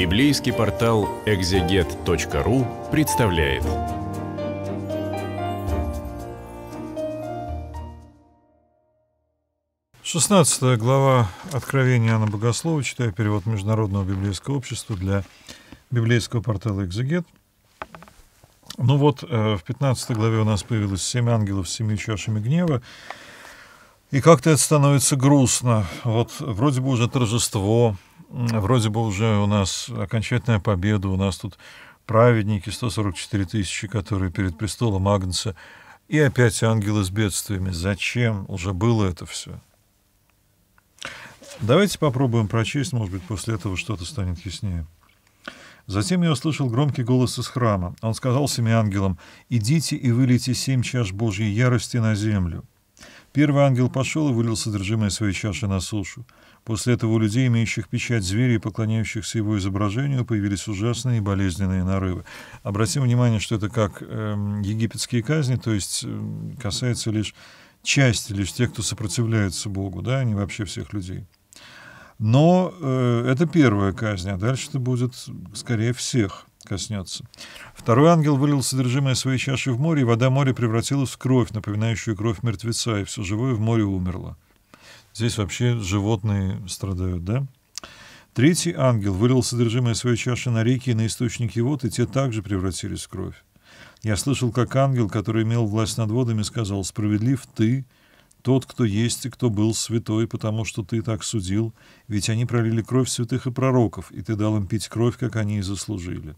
Библейский портал экзегет.ру представляет. Шестнадцатая глава Откровения Иоанна Богослова, читаю перевод Международного библейского общества для библейского портала «Экзегет». Ну вот, э, в 15 главе у нас появилось «Семь ангелов с семи чашами гнева». И как-то это становится грустно. Вот вроде бы уже торжество, вроде бы уже у нас окончательная победа, у нас тут праведники, 144 тысячи, которые перед престолом Агнца, и опять ангелы с бедствиями. Зачем уже было это все? Давайте попробуем прочесть, может быть, после этого что-то станет яснее. Затем я услышал громкий голос из храма. Он сказал семи ангелам, «Идите и вылейте семь чаш Божьей ярости на землю». Первый ангел пошел и вылил содержимое своей чаши на сушу. После этого у людей, имеющих печать зверя и поклоняющихся его изображению, появились ужасные и болезненные нарывы. Обратим внимание, что это как э, египетские казни, то есть э, касается лишь части, лишь тех, кто сопротивляется Богу, да, а не вообще всех людей. Но э, это первая казнь, а дальше это будет скорее всех коснется. Второй ангел вылил содержимое своей чаши в море, и вода моря превратилась в кровь, напоминающую кровь мертвеца, и все живое в море умерло. Здесь вообще животные страдают, да? Третий ангел вылил содержимое своей чаши на реки и на источники вод, и те также превратились в кровь. Я слышал, как ангел, который имел власть над водами, сказал, «Справедлив ты, тот, кто есть и кто был святой, потому что ты так судил, ведь они пролили кровь святых и пророков, и ты дал им пить кровь, как они и заслужили.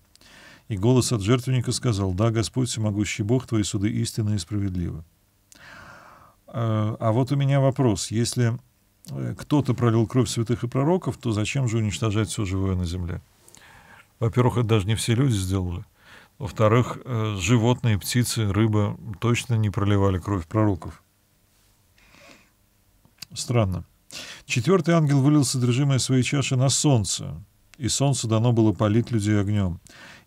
И голос от жертвенника сказал, «Да, Господь, всемогущий Бог, твои суды истинны и справедливы». Э, а вот у меня вопрос. Если э, кто-то пролил кровь святых и пророков, то зачем же уничтожать все живое на земле? Во-первых, это даже не все люди сделали. Во-вторых, э, животные, птицы, рыба точно не проливали кровь пророков. Странно. Четвертый ангел вылил содержимое своей чаши на солнце, и солнце дано было полить людей огнем.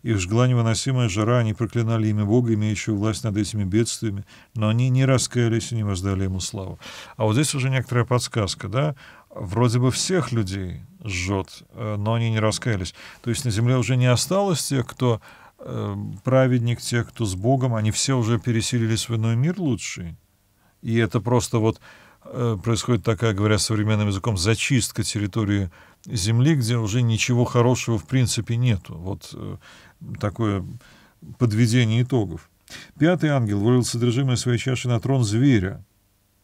Их жгла невыносимая жара, они проклинали имя Бога, имеющего власть над этими бедствиями, но они не раскаялись и не воздали ему славу. А вот здесь уже некоторая подсказка, да? Вроде бы всех людей жжет, э, но они не раскаялись. То есть на земле уже не осталось тех, кто э, праведник, тех, кто с Богом, они все уже переселились в иной мир лучший. И это просто вот э, происходит такая, говоря современным языком, зачистка территории земли, где уже ничего хорошего в принципе нету. Вот э, такое подведение итогов. Пятый ангел вылил содержимое своей чаши на трон зверя,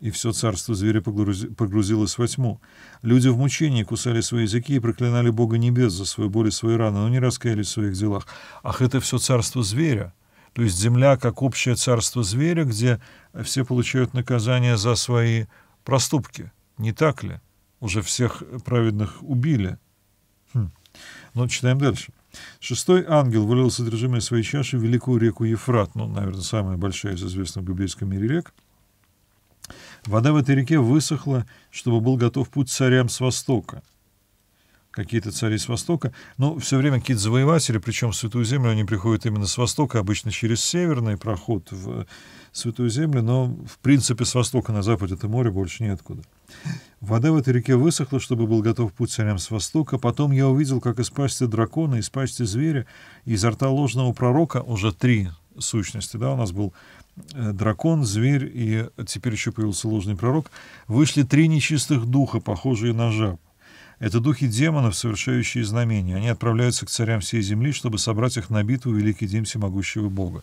и все царство зверя погрузилось во тьму. Люди в мучении кусали свои языки и проклинали Бога небес за свою боль и свои раны, но не раскаялись в своих делах. Ах, это все царство зверя! То есть земля как общее царство зверя, где все получают наказание за свои проступки. Не так ли? уже всех э, праведных убили. Хм. Но ну, читаем дальше. Шестой ангел вылил содержимое своей чаши в великую реку Ефрат, ну, наверное, самая большая из известных в библейском мире рек. Вода в этой реке высохла, чтобы был готов путь царям с востока. Какие-то цари с востока, но все время какие-то завоеватели, причем в Святую Землю они приходят именно с востока, обычно через северный проход в э, Святую Землю, но в принципе с востока на западе это море больше неоткуда. откуда. Вода в этой реке высохла, чтобы был готов путь царям с востока. Потом я увидел, как из пасти дракона, из пасти зверя, изо рта ложного пророка, уже три сущности, да, у нас был э, дракон, зверь и теперь еще появился ложный пророк, вышли три нечистых духа, похожие на жаб. Это духи демонов, совершающие знамения. Они отправляются к царям всей земли, чтобы собрать их на битву Великий День Всемогущего Бога.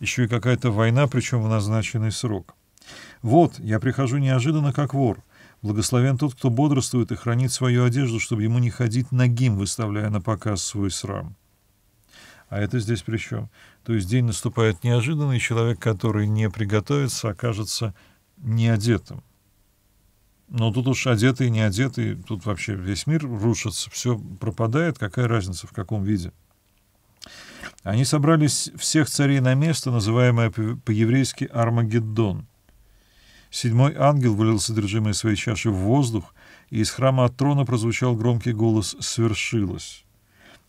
Еще и какая-то война, причем в назначенный срок. Вот, я прихожу неожиданно как вор — Благословен тот, кто бодрствует и хранит свою одежду, чтобы ему не ходить нагим, выставляя на показ свой срам. А это здесь при чем? То есть день наступает неожиданно, и человек, который не приготовится, окажется неодетым. Но тут уж одетый, не одетый, тут вообще весь мир рушится, все пропадает, какая разница в каком виде. Они собрались всех царей на место, называемое по-еврейски Армагеддон — Седьмой ангел вылил содержимое своей чаши в воздух, и из храма от трона прозвучал громкий голос «Свершилось!».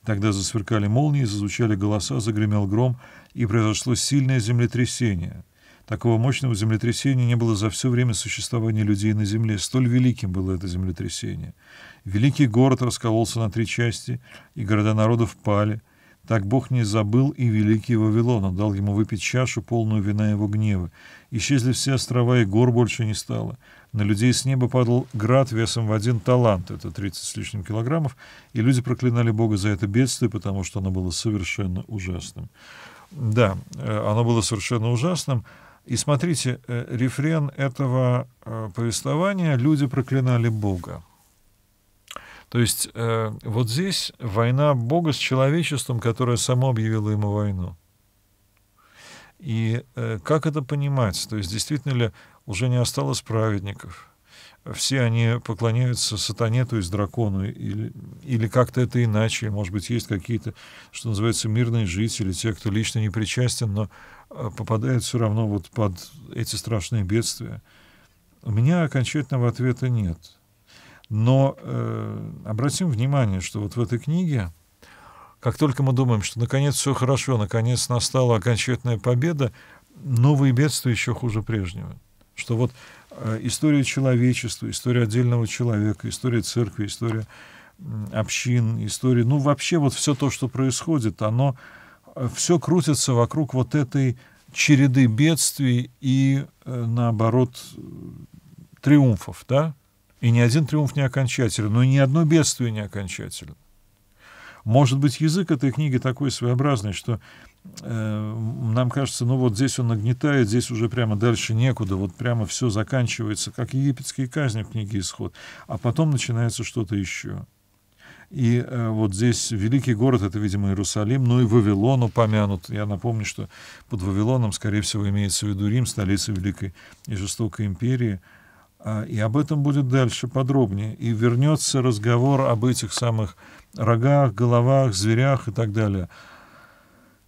Тогда засверкали молнии, зазвучали голоса, загремел гром, и произошло сильное землетрясение. Такого мощного землетрясения не было за все время существования людей на Земле. Столь великим было это землетрясение. Великий город раскололся на три части, и города народов пали — так Бог не забыл и великий Вавилон, он дал ему выпить чашу, полную вина его гнева. Исчезли все острова, и гор больше не стало. На людей с неба падал град весом в один талант, это 30 с лишним килограммов, и люди проклинали Бога за это бедствие, потому что оно было совершенно ужасным. Да, э, оно было совершенно ужасным. И смотрите, э, рефрен этого э, повествования «Люди проклинали Бога». То есть э, вот здесь война Бога с человечеством, которое само объявило ему войну. И э, как это понимать? То есть действительно ли уже не осталось праведников? Все они поклоняются сатане, то есть дракону, или, или как-то это иначе. Может быть, есть какие-то, что называется, мирные жители, те, кто лично не причастен, но э, попадает все равно вот под эти страшные бедствия. У меня окончательного ответа нет. — но э, обратим внимание, что вот в этой книге, как только мы думаем, что наконец все хорошо, наконец настала окончательная победа, новые бедствия еще хуже прежнего. Что вот э, история человечества, история отдельного человека, история церкви, история общин, история, ну вообще вот все то, что происходит, оно э, все крутится вокруг вот этой череды бедствий и, э, наоборот, э, триумфов, да? И ни один триумф не окончателен, но и ни одно бедствие не окончательно. Может быть, язык этой книги такой своеобразный, что э, нам кажется, ну вот здесь он нагнетает, здесь уже прямо дальше некуда, вот прямо все заканчивается, как египетские казни в книге «Исход», а потом начинается что-то еще. И э, вот здесь великий город, это, видимо, Иерусалим, ну и Вавилон упомянут. Я напомню, что под Вавилоном, скорее всего, имеется в виду Рим, столица Великой и Жестокой империи – а, и об этом будет дальше подробнее. И вернется разговор об этих самых рогах, головах, зверях и так далее.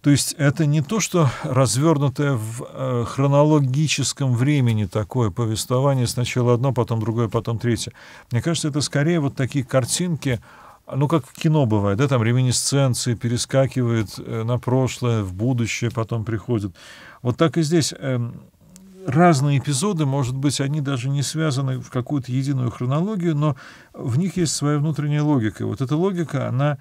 То есть это не то, что развернутое в э, хронологическом времени такое повествование, сначала одно, потом другое, потом третье. Мне кажется, это скорее вот такие картинки, ну, как в кино бывает, да, там реминесценции перескакивает э, на прошлое, в будущее потом приходит. Вот так и здесь эм, разные эпизоды, может быть, они даже не связаны в какую-то единую хронологию, но в них есть своя внутренняя логика. И вот эта логика, она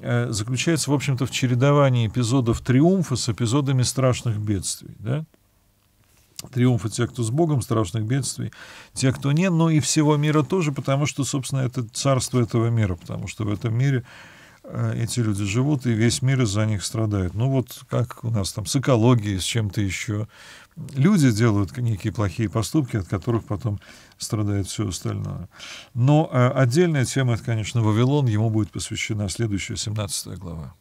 э, заключается, в общем-то, в чередовании эпизодов триумфа с эпизодами страшных бедствий. Да? триумфы те, кто с Богом, страшных бедствий, те, кто не, но и всего мира тоже, потому что, собственно, это царство этого мира, потому что в этом мире Э, эти люди живут, и весь мир из-за них страдает. Ну вот как у нас там с экологией, с чем-то еще. Люди делают некие плохие поступки, от которых потом страдает все остальное. Но э, отдельная тема, это, конечно, Вавилон, ему будет посвящена следующая 17 глава.